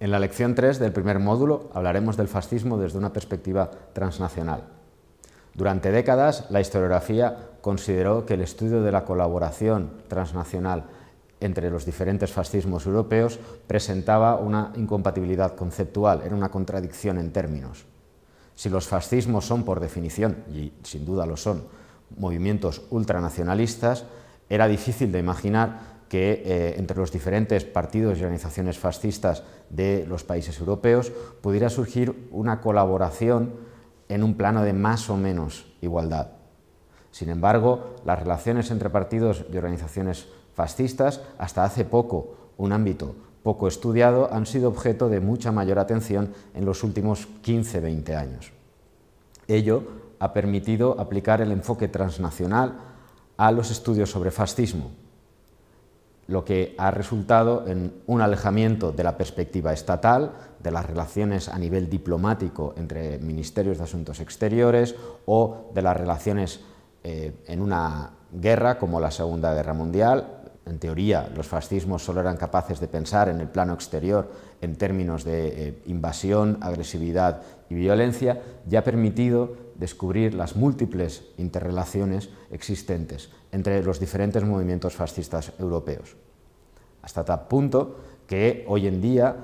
En la lección 3 del primer módulo hablaremos del fascismo desde una perspectiva transnacional. Durante décadas, la historiografía consideró que el estudio de la colaboración transnacional entre los diferentes fascismos europeos presentaba una incompatibilidad conceptual, era una contradicción en términos. Si los fascismos son, por definición, y sin duda lo son, movimientos ultranacionalistas, era difícil de imaginar que eh, entre los diferentes partidos y organizaciones fascistas de los países europeos pudiera surgir una colaboración en un plano de más o menos igualdad. Sin embargo, las relaciones entre partidos y organizaciones fascistas, hasta hace poco un ámbito poco estudiado, han sido objeto de mucha mayor atención en los últimos 15-20 años. Ello ha permitido aplicar el enfoque transnacional a los estudios sobre fascismo, lo que ha resultado en un alejamiento de la perspectiva estatal, de las relaciones a nivel diplomático entre ministerios de asuntos exteriores o de las relaciones eh, en una guerra como la Segunda Guerra Mundial en teoría, los fascismos solo eran capaces de pensar en el plano exterior en términos de eh, invasión, agresividad y violencia, ya ha permitido descubrir las múltiples interrelaciones existentes entre los diferentes movimientos fascistas europeos. Hasta tal punto que hoy en día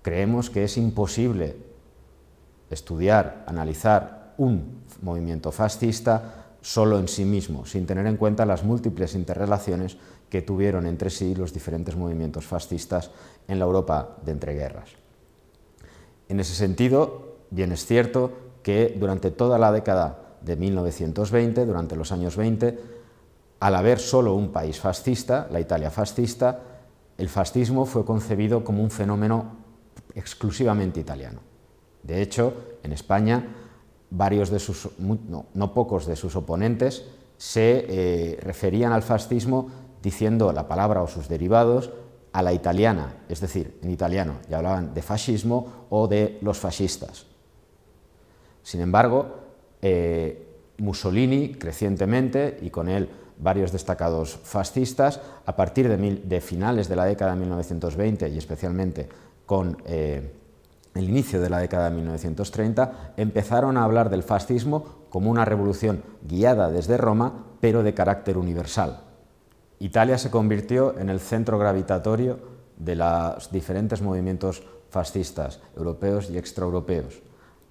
creemos que es imposible estudiar, analizar un movimiento fascista solo en sí mismo, sin tener en cuenta las múltiples interrelaciones que tuvieron entre sí los diferentes movimientos fascistas en la Europa de entreguerras. En ese sentido, bien es cierto que durante toda la década de 1920, durante los años 20, al haber solo un país fascista, la Italia fascista, el fascismo fue concebido como un fenómeno exclusivamente italiano. De hecho, en España varios de sus, no, pocos de sus oponentes, se eh, referían al fascismo diciendo la palabra o sus derivados a la italiana, es decir, en italiano, ya hablaban de fascismo o de los fascistas. Sin embargo, eh, Mussolini, crecientemente, y con él varios destacados fascistas, a partir de, finales de la década de 1920 y especialmente con eh, el inicio de la década de 1930, empezaron a hablar del fascismo como una revolución guiada desde Roma, pero de carácter universal. Italia se convirtió en el centro gravitatorio de los diferentes movimientos fascistas, europeos y extraeuropeos.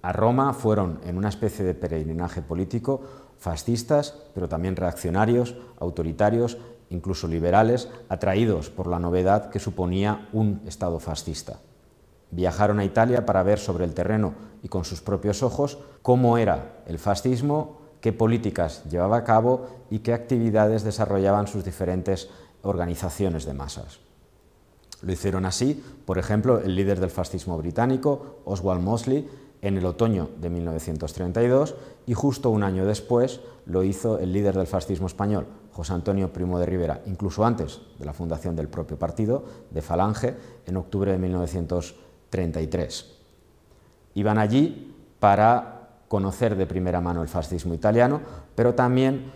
A Roma fueron, en una especie de peregrinaje político, fascistas, pero también reaccionarios, autoritarios, incluso liberales, atraídos por la novedad que suponía un Estado fascista viajaron a Italia para ver sobre el terreno y con sus propios ojos cómo era el fascismo, qué políticas llevaba a cabo y qué actividades desarrollaban sus diferentes organizaciones de masas. Lo hicieron así, por ejemplo, el líder del fascismo británico, Oswald Mosley, en el otoño de 1932 y justo un año después lo hizo el líder del fascismo español, José Antonio Primo de Rivera, incluso antes de la fundación del propio partido, de Falange, en octubre de 1932. 33. Iban allí para conocer de primera mano el fascismo italiano, pero también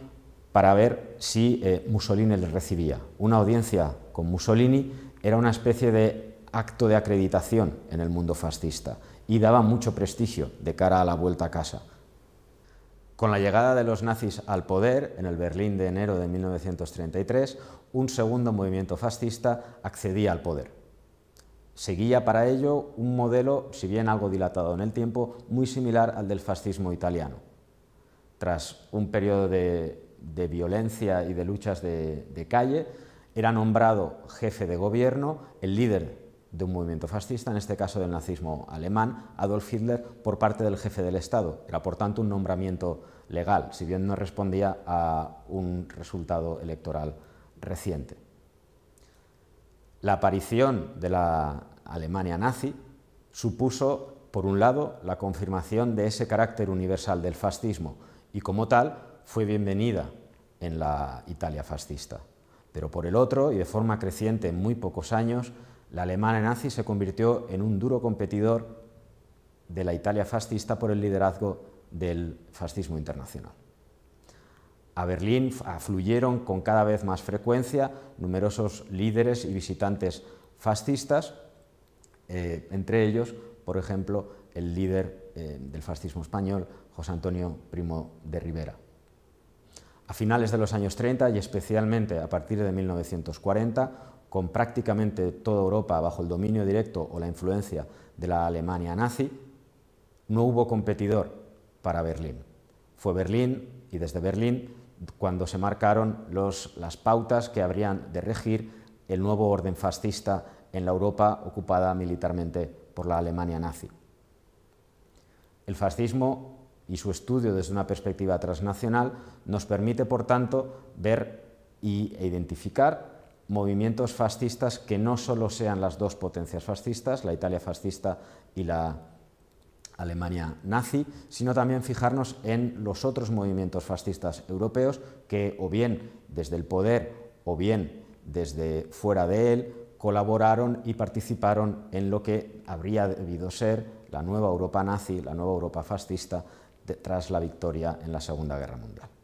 para ver si eh, Mussolini les recibía. Una audiencia con Mussolini era una especie de acto de acreditación en el mundo fascista y daba mucho prestigio de cara a la vuelta a casa. Con la llegada de los nazis al poder, en el Berlín de enero de 1933, un segundo movimiento fascista accedía al poder. Seguía para ello un modelo, si bien algo dilatado en el tiempo, muy similar al del fascismo italiano. Tras un periodo de, violencia y de luchas de calle, era nombrado jefe de gobierno, el líder de un movimiento fascista, en este caso del nazismo alemán, Adolf Hitler, por parte del jefe del Estado. Era, por tanto, un nombramiento legal, si bien no respondía a un resultado electoral reciente. La aparición de la Alemania nazi supuso, por un lado, la confirmación de ese carácter universal del fascismo y, como tal, fue bienvenida en la Italia fascista. Pero por el otro, y de forma creciente en muy pocos años, la Alemania nazi se convirtió en un duro competidor de la Italia fascista por el liderazgo del fascismo internacional. A Berlín afluyeron con cada vez más frecuencia numerosos líderes y visitantes fascistas, eh, entre ellos, por ejemplo, el líder eh, del fascismo español, José Antonio Primo de Rivera. A finales de los años 30 y especialmente a partir de 1940, con prácticamente toda Europa bajo el dominio directo o la influencia de la Alemania nazi, no hubo competidor para Berlín. Fue Berlín y desde Berlín cuando se marcaron las pautas que habrían de regir el nuevo orden fascista en la Europa ocupada militarmente por la Alemania nazi. El fascismo y su estudio desde una perspectiva transnacional nos permite, por tanto, ver y identificar movimientos fascistas que no solo sean las dos potencias fascistas, la Italia fascista y la Alemania nazi, sino también fijarnos en los otros movimientos fascistas europeos que o bien desde el poder o bien desde fuera de él colaboraron y participaron en lo que habría debido ser la nueva Europa nazi, la nueva Europa fascista tras la victoria en la Segunda Guerra Mundial.